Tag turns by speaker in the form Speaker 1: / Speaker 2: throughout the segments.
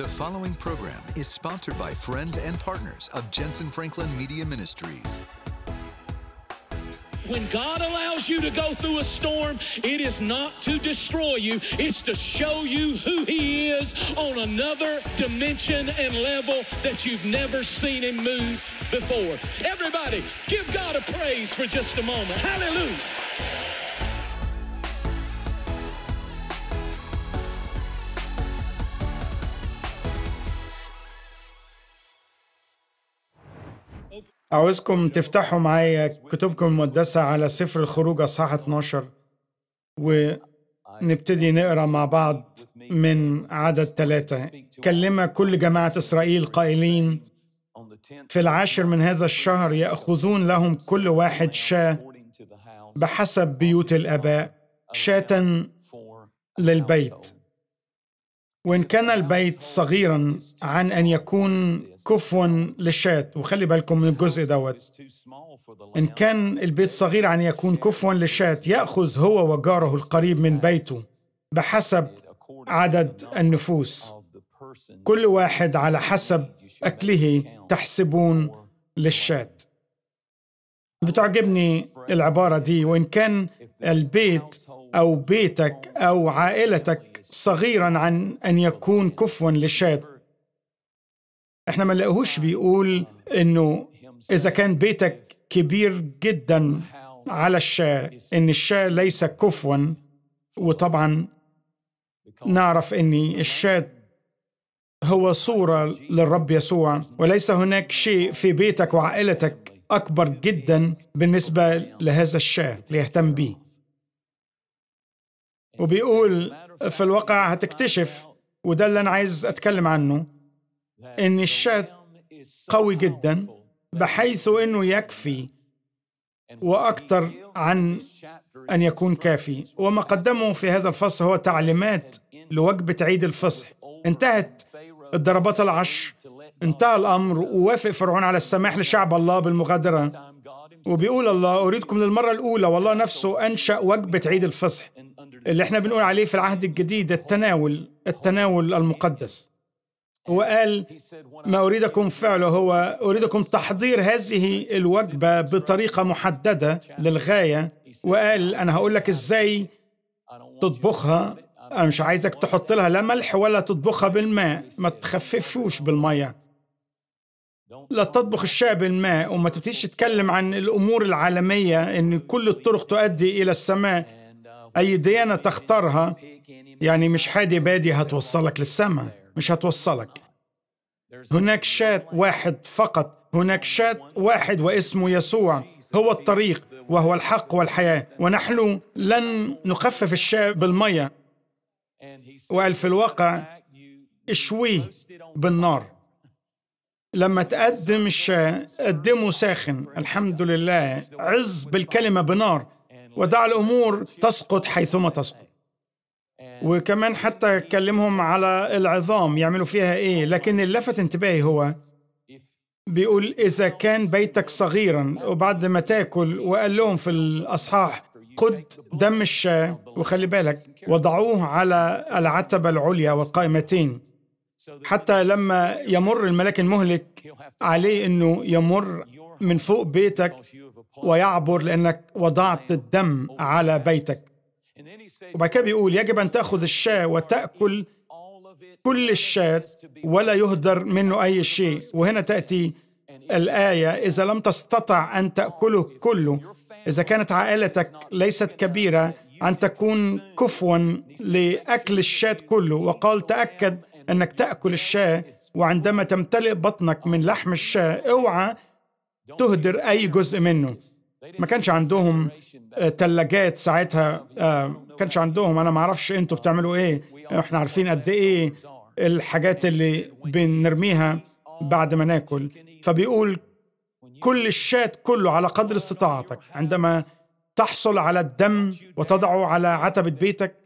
Speaker 1: The following program is sponsored by friends and partners of Jensen Franklin Media Ministries. When God allows you to go through a storm, it is not to destroy you, it's to show you who He is on another dimension and level that you've never seen Him move before. Everybody, give God a praise for just a moment. Hallelujah. عاوزكم تفتحوا معايا كتبكم المقدسة على سفر الخروج أصحاح 12 ونبتدي نقرا مع بعض من عدد ثلاثة كلم كل جماعة إسرائيل قائلين في العاشر من هذا الشهر يأخذون لهم كل واحد شاة بحسب بيوت الآباء شاة للبيت وإن كان البيت صغيرا عن أن يكون كفوا للشاة وخلي بالكم من الجزء دوت إن كان البيت صغير عن يكون كفوا للشاة يأخذ هو وجاره القريب من بيته بحسب عدد النفوس كل واحد على حسب أكله تحسبون للشاة بتعجبني العبارة دي وإن كان البيت أو بيتك أو عائلتك صغيرا عن أن يكون كفوا للشاب احنا ما نلاقيهوش بيقول انه اذا كان بيتك كبير جدا على الشاة ان الشاة ليس كفوا وطبعا نعرف ان الشاة هو صورة للرب يسوع وليس هناك شيء في بيتك وعائلتك أكبر جدا بالنسبة لهذا الشاه ليهتم به وبيقول في الواقع هتكتشف وده اللي أنا عايز أتكلم عنه إن الشات قوي جدا بحيث إنه يكفي وأكثر عن أن يكون كافي وما قدمه في هذا الفصل هو تعليمات لوجبة عيد الفصح انتهت الضربات العشر انتهى الأمر ووافق فرعون على السماح لشعب الله بالمغادرة وبيقول الله أريدكم للمرة الأولى والله نفسه أنشأ وجبة عيد الفصح اللي احنا بنقول عليه في العهد الجديد التناول التناول المقدس وقال ما أريدكم فعله هو أريدكم تحضير هذه الوجبة بطريقة محددة للغاية وقال أنا هقول لك إزاي تطبخها أنا مش عايزك تحط لها لا ملح ولا تطبخها بالماء ما تخففوش بالمية لا تطبخ الشاي بالماء وما تبتديش تتكلم عن الأمور العالمية إن كل الطرق تؤدي إلى السماء أي ديانة تختارها يعني مش حادي بادي هتوصلك للسماء مش هتوصلك هناك شاة واحد فقط هناك شاة واحد واسمه يسوع هو الطريق وهو الحق والحياة ونحن لن نخفف الشاة بالمية وقال في الواقع اشويه بالنار لما تقدم الشاة قدمه ساخن الحمد لله عز بالكلمة بنار ودع الأمور تسقط حيثما تسقط وكمان حتى كلمهم على العظام يعملوا فيها إيه لكن اللفت انتباهي هو بيقول إذا كان بيتك صغيرا وبعد ما تاكل وقال لهم في الأصحاح خد دم الشاة وخلي بالك وضعوه على العتبة العليا والقائمتين حتى لما يمر الملاك المهلك عليه انه يمر من فوق بيتك ويعبر لأنك وضعت الدم على بيتك وبعد كده بيقول يجب أن تأخذ الشاة وتأكل كل الشاة ولا يهدر منه أي شيء وهنا تأتي الآية إذا لم تستطع أن تأكله كله إذا كانت عائلتك ليست كبيرة أن تكون كفوا لأكل الشاة كله وقال تأكد أنك تأكل الشاة وعندما تمتلئ بطنك من لحم الشاة اوعى تهدر أي جزء منه ما كانش عندهم آه، تلاجات ساعتها ما آه، كانش عندهم أنا ما أعرفش أنتوا بتعملوا إيه إحنا عارفين قد إيه الحاجات اللي بنرميها بعد ما ناكل فبيقول كل الشات كله على قدر استطاعتك عندما تحصل على الدم وتضعه على عتبة بيتك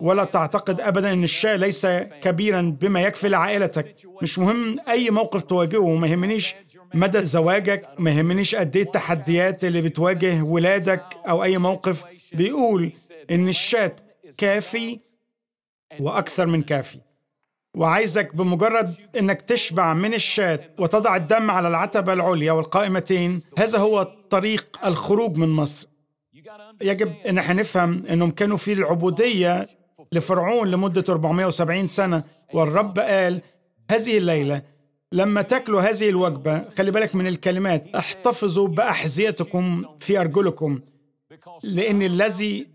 Speaker 1: ولا تعتقد ابدا ان الشاة ليس كبيرا بما يكفي لعائلتك مش مهم اي موقف تواجهه ما يهمنيش مدى زواجك ما يهمنيش قد ايه التحديات اللي بتواجه ولادك او اي موقف بيقول ان الشات كافي واكثر من كافي وعايزك بمجرد انك تشبع من الشات وتضع الدم على العتبه العليا والقائمتين هذا هو طريق الخروج من مصر يجب ان احنا نفهم انهم كانوا في العبوديه لفرعون لمده 470 سنه والرب قال هذه الليله لما تاكلوا هذه الوجبه خلي بالك من الكلمات احتفظوا باحذيتكم في ارجلكم لان الذي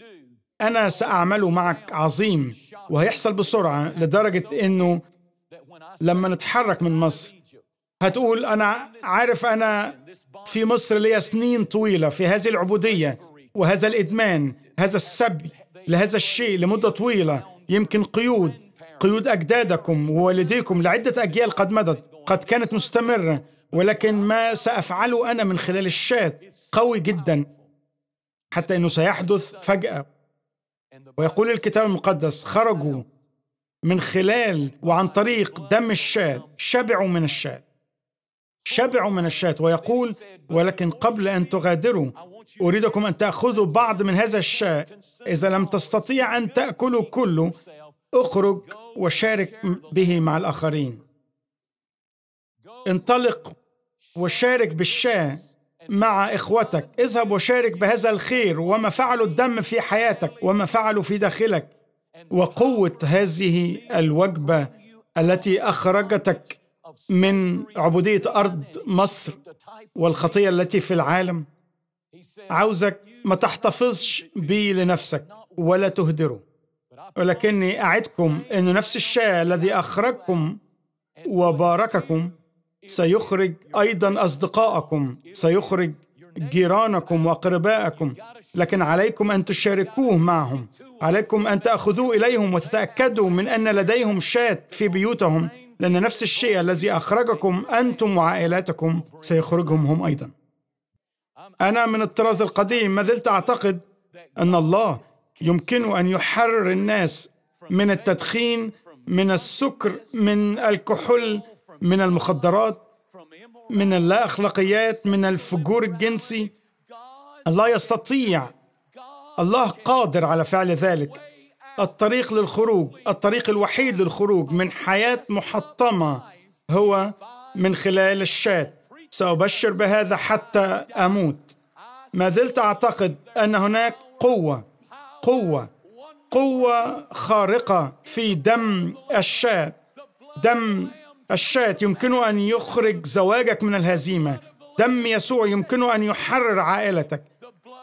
Speaker 1: انا ساعمله معك عظيم وهيحصل بسرعه لدرجه انه لما نتحرك من مصر هتقول انا عارف انا في مصر ليا سنين طويله في هذه العبوديه وهذا الادمان هذا السبي لهذا الشيء لمده طويله يمكن قيود قيود أجدادكم ووالديكم لعدة أجيال قد مضت قد كانت مستمرة ولكن ما سأفعله أنا من خلال الشات قوي جدا حتى أنه سيحدث فجأة ويقول الكتاب المقدس خرجوا من خلال وعن طريق دم الشات شبعوا من الشات شبعوا من الشات ويقول ولكن قبل أن تغادروا أريدكم أن تأخذوا بعض من هذا الشاء إذا لم تستطيع أن تأكلوا كله اخرج وشارك به مع الآخرين انطلق وشارك بالشاه مع إخوتك اذهب وشارك بهذا الخير وما فعله الدم في حياتك وما فعله في داخلك وقوة هذه الوجبة التي أخرجتك من عبودية أرض مصر والخطية التي في العالم عاوزك ما تحتفظش بي لنفسك ولا تهدره ولكني أعدكم أن نفس الشيء الذي أخرجكم وبارككم سيخرج أيضا أصدقاءكم سيخرج جيرانكم وأقربائكم لكن عليكم أن تشاركوه معهم عليكم أن تأخذوه إليهم وتتأكدوا من أن لديهم شاة في بيوتهم لأن نفس الشيء الذي أخرجكم أنتم وعائلاتكم سيخرجهم هم أيضا أنا من الطراز القديم ما زلت أعتقد أن الله يمكنه ان يحرر الناس من التدخين من السكر من الكحول من المخدرات من اللا اخلاقيات من الفجور الجنسي الله يستطيع الله قادر على فعل ذلك الطريق للخروج الطريق الوحيد للخروج من حياه محطمه هو من خلال الشات سأبشر بهذا حتى أموت ما زلت أعتقد أن هناك قوة قوة قوة خارقة في دم الشاة دم الشاة يمكنه أن يخرج زواجك من الهزيمة دم يسوع يمكنه أن يحرر عائلتك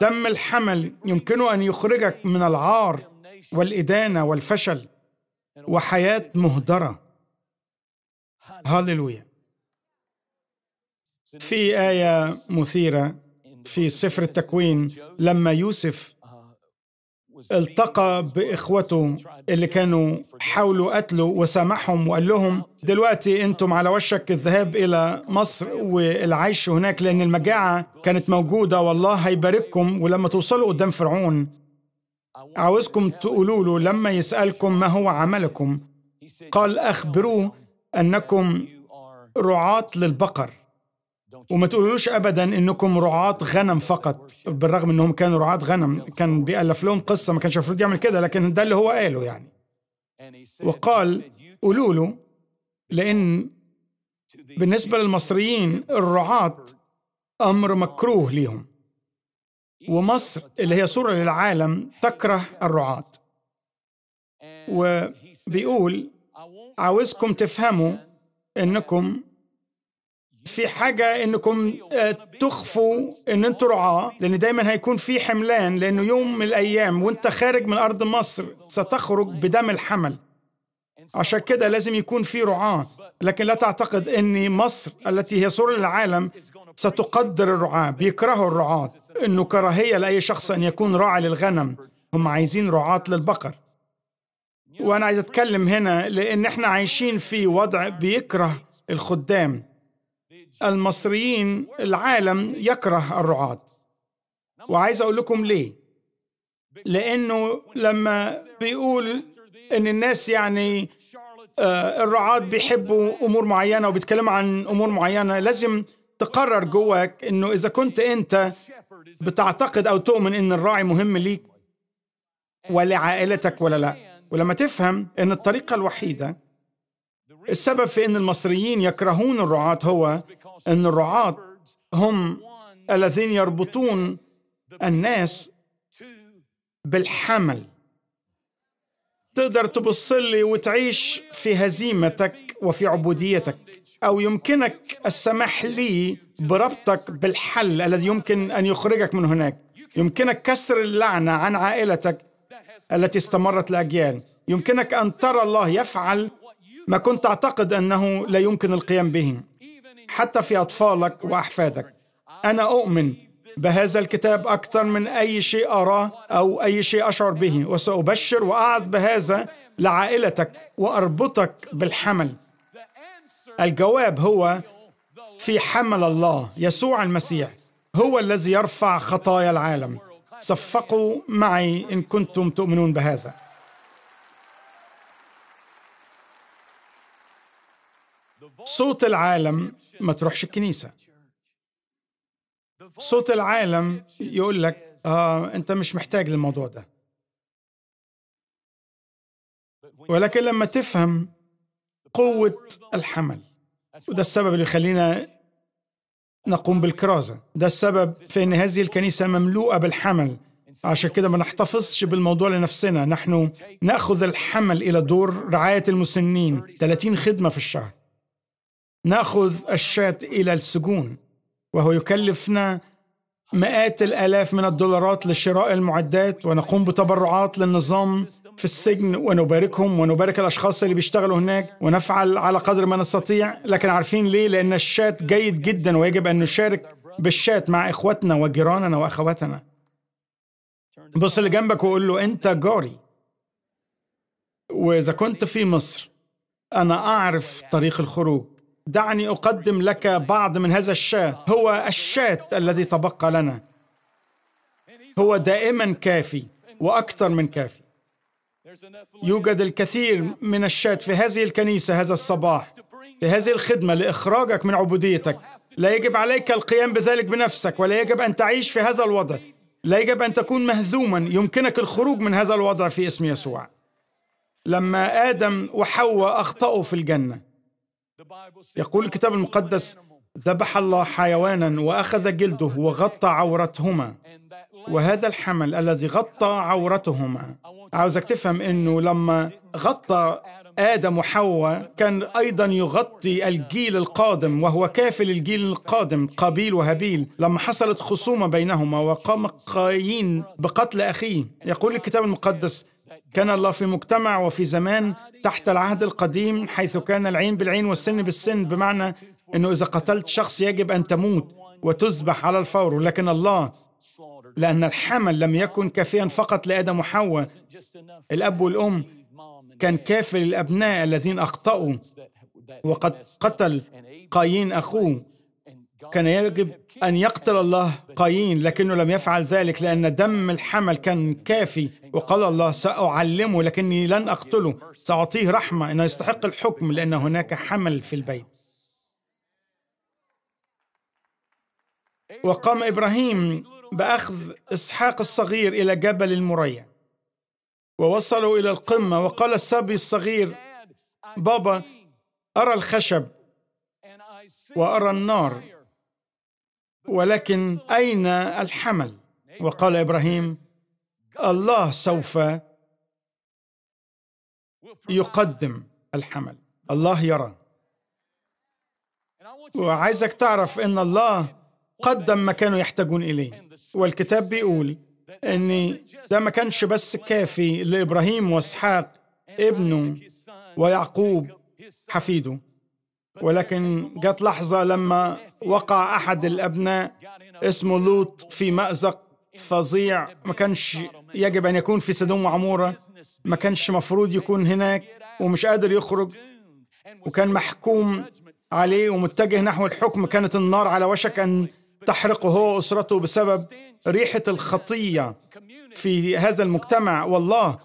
Speaker 1: دم الحمل يمكنه أن يخرجك من العار والإدانة والفشل وحياة مهدرة هللويا في آية مثيرة في سفر التكوين لما يوسف التقى باخوته اللي كانوا حاولوا قتله وسامحهم وقال لهم دلوقتي انتم على وشك الذهاب الى مصر والعيش هناك لان المجاعه كانت موجوده والله هيبارككم ولما توصلوا قدام فرعون عاوزكم تقولوا له لما يسالكم ما هو عملكم قال اخبروه انكم رعاة للبقر وما تقولوش ابدا انكم رعاة غنم فقط بالرغم انهم كانوا رعاة غنم كان بيألف لهم قصة ما كانش المفروض يعمل كده لكن ده اللي هو قاله يعني وقال قولوا له لان بالنسبة للمصريين الرعاة امر مكروه ليهم ومصر اللي هي صورة للعالم تكره الرعاة وبيقول عاوزكم تفهموا انكم في حاجة انكم آه، تخفوا ان انتوا رعاة لان دايما هيكون في حملان لانه يوم من الايام وانت خارج من ارض مصر ستخرج بدم الحمل عشان كده لازم يكون في رعاة لكن لا تعتقد ان مصر التي هي سور العالم ستقدر الرعاة بيكرهوا الرعاة انه كراهية لاي شخص ان يكون راعي للغنم هم عايزين رعاة للبقر وانا عايز اتكلم هنا لان احنا عايشين في وضع بيكره الخدام المصريين العالم يكره الرعاة وعايز أقول لكم ليه لأنه لما بيقول إن الناس يعني آه، الرعاة بيحبوا أمور معينة وبيتكلموا عن أمور معينة لازم تقرر جواك إنه إذا كنت أنت بتعتقد أو تؤمن إن الراعي مهم ليك ولعائلتك ولا لا ولما تفهم إن الطريقة الوحيدة السبب في أن المصريين يكرهون الرعاة هو أن الرعاة هم الذين يربطون الناس بالحمل تقدر تبصلي وتعيش في هزيمتك وفي عبوديتك أو يمكنك السماح لي بربطك بالحل الذي يمكن أن يخرجك من هناك يمكنك كسر اللعنة عن عائلتك التي استمرت لأجيال يمكنك أن ترى الله يفعل ما كنت اعتقد أنه لا يمكن القيام به حتى في أطفالك وأحفادك أنا أؤمن بهذا الكتاب أكثر من أي شيء أراه أو أي شيء أشعر به وسأبشر وأعظ بهذا لعائلتك وأربطك بالحمل الجواب هو في حمل الله يسوع المسيح هو الذي يرفع خطايا العالم صفقوا معي إن كنتم تؤمنون بهذا صوت العالم ما تروحش الكنيسة صوت العالم يقول لك آه أنت مش محتاج للموضوع ده ولكن لما تفهم قوة الحمل وده السبب اللي يخلينا نقوم بالكرازة ده السبب في أن هذه الكنيسة مملوءة بالحمل عشان كده ما نحتفظش بالموضوع لنفسنا نحن نأخذ الحمل إلى دور رعاية المسنين 30 خدمة في الشهر ناخذ الشاة إلى السجون وهو يكلفنا مئات الآلاف من الدولارات لشراء المعدات ونقوم بتبرعات للنظام في السجن ونباركهم ونبارك الأشخاص اللي بيشتغلوا هناك ونفعل على قدر ما نستطيع لكن عارفين ليه؟ لأن الشات جيد جدا ويجب أن نشارك بالشات مع إخوتنا وجيراننا وأخواتنا بص اللي جنبك وقول له أنت جاري وإذا كنت في مصر أنا أعرف طريق الخروج دعني أقدم لك بعض من هذا الشاة هو الشاة الذي تبقى لنا هو دائما كافي وأكثر من كافي يوجد الكثير من الشاة في هذه الكنيسة هذا الصباح في هذه الخدمة لإخراجك من عبوديتك لا يجب عليك القيام بذلك بنفسك ولا يجب أن تعيش في هذا الوضع لا يجب أن تكون مهزوما يمكنك الخروج من هذا الوضع في اسم يسوع لما آدم وحواء أخطأوا في الجنة يقول الكتاب المقدس ذبح الله حيوانا واخذ جلده وغطى عورتهما وهذا الحمل الذي غطى عورتهما عاوزك تفهم انه لما غطى ادم وحواء كان ايضا يغطي الجيل القادم وهو كافل الجيل القادم قابيل وهابيل لما حصلت خصومه بينهما وقام قايين بقتل اخيه يقول الكتاب المقدس كان الله في مجتمع وفي زمان تحت العهد القديم حيث كان العين بالعين والسن بالسن بمعنى أنه إذا قتلت شخص يجب أن تموت وتذبح على الفور ولكن الله لأن الحمل لم يكن كافيا فقط لآدم وحواء الأب والأم كان كافي للأبناء الذين أخطأوا وقد قتل قايين أخوه كان يجب أن يقتل الله قايين لكنه لم يفعل ذلك لأن دم الحمل كان كافي وقال الله سأعلمه لكني لن أقتله سأعطيه رحمة إنه يستحق الحكم لأن هناك حمل في البيت وقام إبراهيم بأخذ إسحاق الصغير إلى جبل المريا ووصلوا إلى القمة وقال الصبي الصغير بابا أرى الخشب وأرى النار ولكن أين الحمل؟ وقال إبراهيم الله سوف يقدم الحمل الله يرى وعايزك تعرف ان الله قدم ما كانوا يحتاجون اليه والكتاب بيقول ان ده ما كانش بس كافي لابراهيم واسحاق ابنه ويعقوب حفيده ولكن جت لحظة لما وقع أحد الأبناء اسمه لوط في مأزق فظيع ما كانش يجب أن يكون في سدوم وعمورة ما كانش مفروض يكون هناك ومش قادر يخرج وكان محكوم عليه ومتجه نحو الحكم كانت النار على وشك أن تحرقه هو وأسرته بسبب ريحة الخطية في هذا المجتمع والله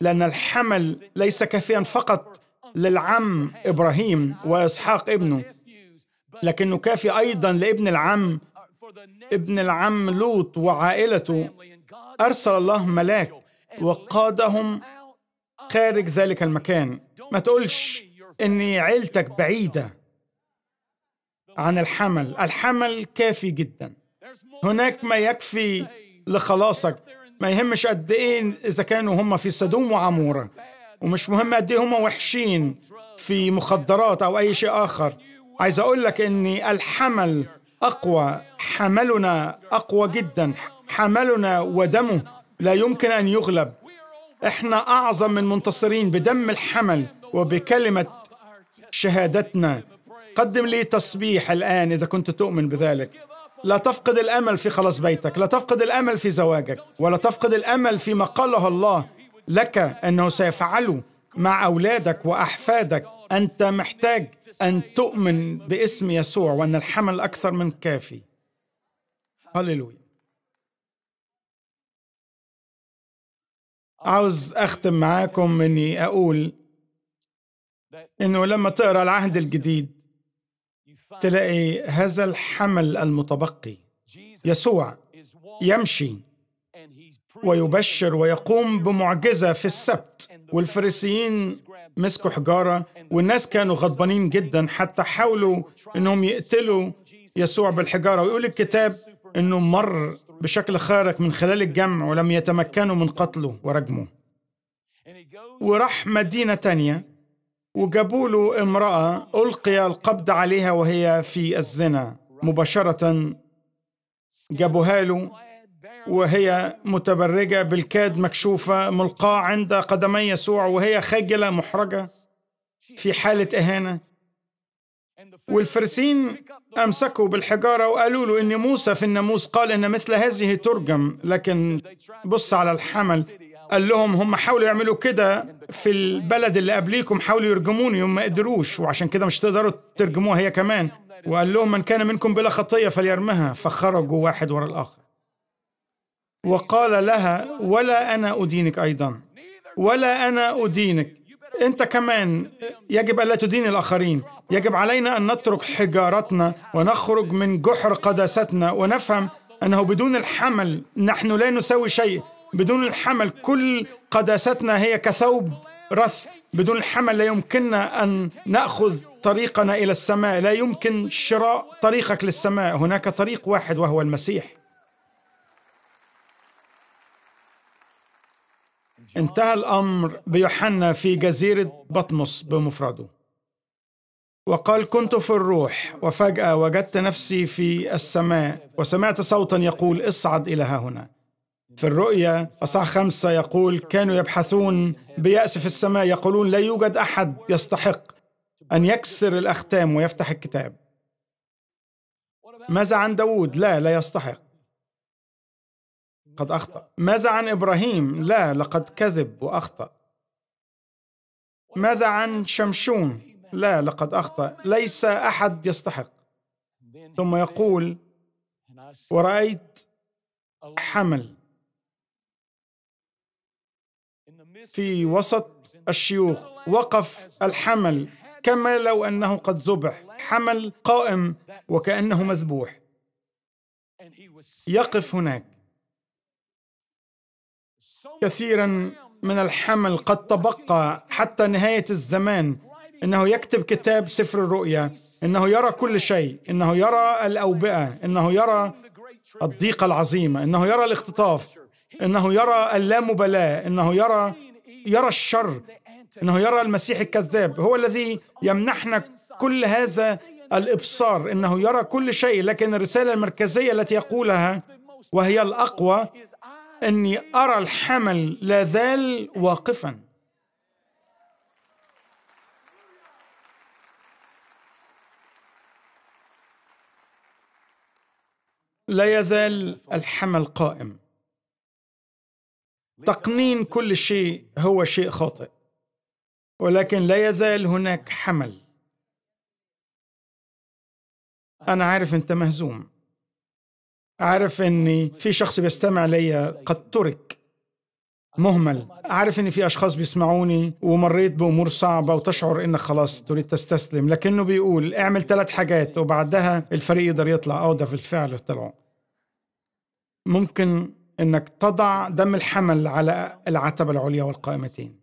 Speaker 1: لأن الحمل ليس كافيا فقط للعم إبراهيم وإسحاق ابنه لكنه كافي أيضا لابن العم ابن العم لوط وعائلته أرسل الله ملاك وقادهم خارج ذلك المكان ما تقولش إن عيلتك بعيدة عن الحمل الحمل كافي جدا هناك ما يكفي لخلاصك ما يهمش قد ايه اذا كانوا هم في سدوم وعموره ومش مهم قد ايه هم وحشين في مخدرات او اي شيء اخر عايز اقول لك ان الحمل اقوى حملنا اقوى جدا حملنا ودمه لا يمكن ان يغلب احنا اعظم من منتصرين بدم الحمل وبكلمه شهادتنا قدم لي تسبيح الان اذا كنت تؤمن بذلك لا تفقد الامل في خلاص بيتك لا تفقد الامل في زواجك ولا تفقد الامل فيما قاله الله لك أنه سيفعله مع أولادك وأحفادك أنت محتاج أن تؤمن باسم يسوع وأن الحمل أكثر من كافي هللويا عاوز أختم معاكم أني أقول أنه لما تقرأ العهد الجديد تلاقي هذا الحمل المتبقي يسوع يمشي ويبشر ويقوم بمعجزة في السبت والفريسيين مسكوا حجارة والناس كانوا غضبانين جدا حتى حاولوا أنهم يقتلوا يسوع بالحجارة ويقول الكتاب أنه مر بشكل خارق من خلال الجمع ولم يتمكنوا من قتله ورجمه وراح مدينة تانية وجابوا له امرأة ألقي القبض عليها وهي في الزنا مباشرة جابوها له وهي متبرجة بالكاد مكشوفة ملقاة عند قدمي يسوع وهي خجلة محرجة في حالة إهانة والفرسين أمسكوا بالحجارة وقالوا له إن موسى في الناموس قال إن مثل هذه ترجم لكن بص على الحمل قال لهم هم حاولوا يعملوا كده في البلد اللي قبليكم حاولوا يرجموني وما قدروش وعشان كده مش تقدروا ترجموها هي كمان وقال لهم من كان منكم بلا خطية فليرمها فخرجوا واحد ورا الآخر وقال لها ولا أنا أدينك أيضا ولا أنا أدينك أنت كمان يجب ألا تدين الآخرين يجب علينا أن نترك حجارتنا ونخرج من جحر قداستنا ونفهم أنه بدون الحمل نحن لا نساوي شيء بدون الحمل كل قداستنا هي كثوب رث بدون الحمل لا يمكننا أن نأخذ طريقنا إلى السماء لا يمكن شراء طريقك للسماء هناك طريق واحد وهو المسيح انتهى الأمر بيوحنا في جزيرة بطمس بمفرده وقال كنت في الروح وفجأة وجدت نفسي في السماء وسمعت صوتا يقول اصعد إلى ها هنا في الرؤيا أصح خمسة يقول كانوا يبحثون بيأس في السماء يقولون لا يوجد أحد يستحق أن يكسر الأختام ويفتح الكتاب ماذا عن داود؟ لا لا يستحق قد أخطأ ماذا عن إبراهيم؟ لا لقد كذب وأخطأ ماذا عن شمشون؟ لا لقد أخطأ ليس أحد يستحق ثم يقول ورأيت حمل في وسط الشيوخ وقف الحمل كما لو أنه قد ذبح حمل قائم وكأنه مذبوح يقف هناك كثيرا من الحمل قد تبقى حتى نهاية الزمان إنه يكتب كتاب سفر الرؤيا إنه يرى كل شيء إنه يرى الأوبئة إنه يرى الضيقة العظيمة إنه يرى الاختطاف إنه يرى اللامبالاة إنه يرى يرى الشر إنه يرى المسيح الكذاب هو الذي يمنحنا كل هذا الإبصار إنه يرى كل شيء لكن الرسالة المركزية التي يقولها وهي الأقوى أني أرى الحمل لا زال واقفا لا يزال الحمل قائم تقنين كل شيء هو شيء خاطئ ولكن لا يزال هناك حمل انا عارف انت مهزوم أعرف أني في شخص بيستمع لي قد ترك مهمل أعرف أن في أشخاص بيسمعوني ومريت بأمور صعبة وتشعر أنك خلاص تريد تستسلم لكنه بيقول اعمل ثلاث حاجات وبعدها الفريق يقدر يطلع أو ده في الفعل طلعوا ممكن أنك تضع دم الحمل على العتبة العليا والقائمتين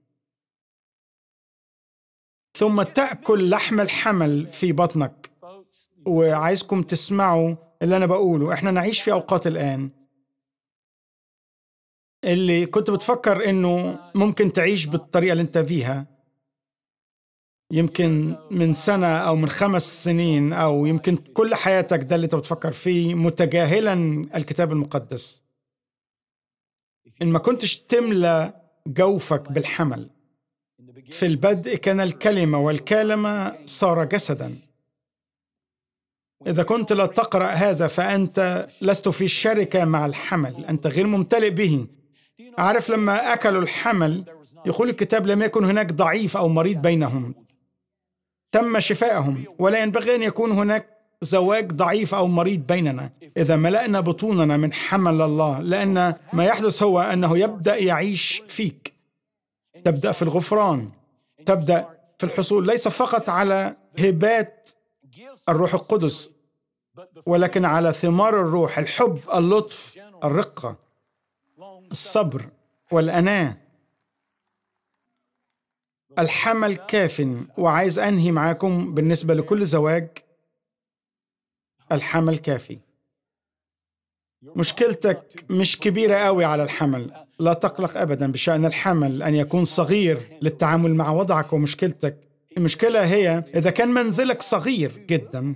Speaker 1: ثم تأكل لحم الحمل في بطنك وعايزكم تسمعوا اللي أنا بقوله إحنا نعيش في أوقات الآن اللي كنت بتفكر إنه ممكن تعيش بالطريقة اللي أنت فيها يمكن من سنة أو من خمس سنين أو يمكن كل حياتك ده اللي أنت بتفكر فيه متجاهلا الكتاب المقدس إن ما كنتش تملى جوفك بالحمل في البدء كان الكلمة والكلمة صار جسداً إذا كنت لا تقرأ هذا فأنت لست في الشركة مع الحمل، أنت غير ممتلئ به. أعرف لما أكلوا الحمل يقول الكتاب لم يكن هناك ضعيف أو مريض بينهم. تم شفائهم ولا ينبغي أن يكون هناك زواج ضعيف أو مريض بيننا إذا ملأنا بطوننا من حمل الله لأن ما يحدث هو أنه يبدأ يعيش فيك تبدأ في الغفران تبدأ في الحصول ليس فقط على هبات الروح القدس ولكن على ثمار الروح الحب اللطف الرقة الصبر والأناة الحمل كاف وعايز أنهي معاكم بالنسبة لكل زواج الحمل كافي مشكلتك مش كبيرة قوي على الحمل لا تقلق أبدا بشأن الحمل أن يكون صغير للتعامل مع وضعك ومشكلتك المشكلة هي إذا كان منزلك صغير جدا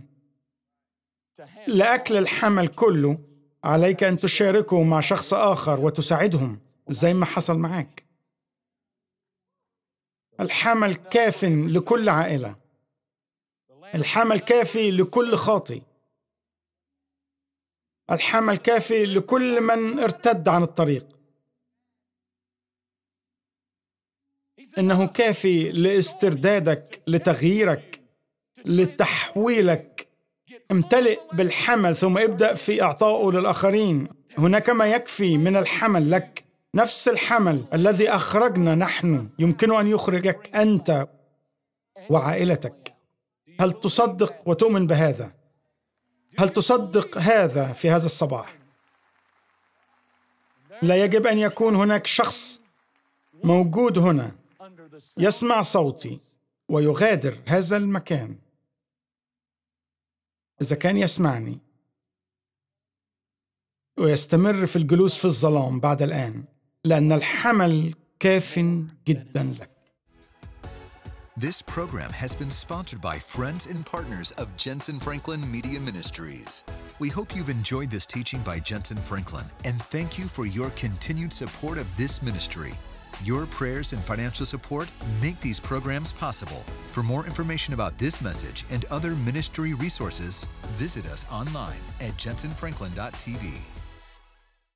Speaker 1: لأكل الحمل كله عليك أن تشاركه مع شخص آخر وتساعدهم زي ما حصل معاك الحمل كاف لكل عائلة الحمل كافي لكل خاطي الحمل كافي لكل من ارتد عن الطريق انه كافي لاستردادك لتغييرك لتحويلك امتلئ بالحمل ثم ابدا في اعطائه للاخرين هناك ما يكفي من الحمل لك نفس الحمل الذي اخرجنا نحن يمكن ان يخرجك انت وعائلتك هل تصدق وتؤمن بهذا هل تصدق هذا في هذا الصباح لا يجب ان يكون هناك شخص موجود هنا يسمع صوتي ويغادر هذا المكان اذا كان يسمعني ويستمر في الجلوس في الظلام بعد الان لان الحمل كاف جدا لك This program has been sponsored by friends and partners of Jensen Franklin Media Ministries. We hope you've enjoyed this teaching by Jensen Franklin and thank you for your continued support of this ministry. Your prayers and financial support make these programs possible. For more information about this message and other ministry resources, visit us online at jensenfranklin.tv.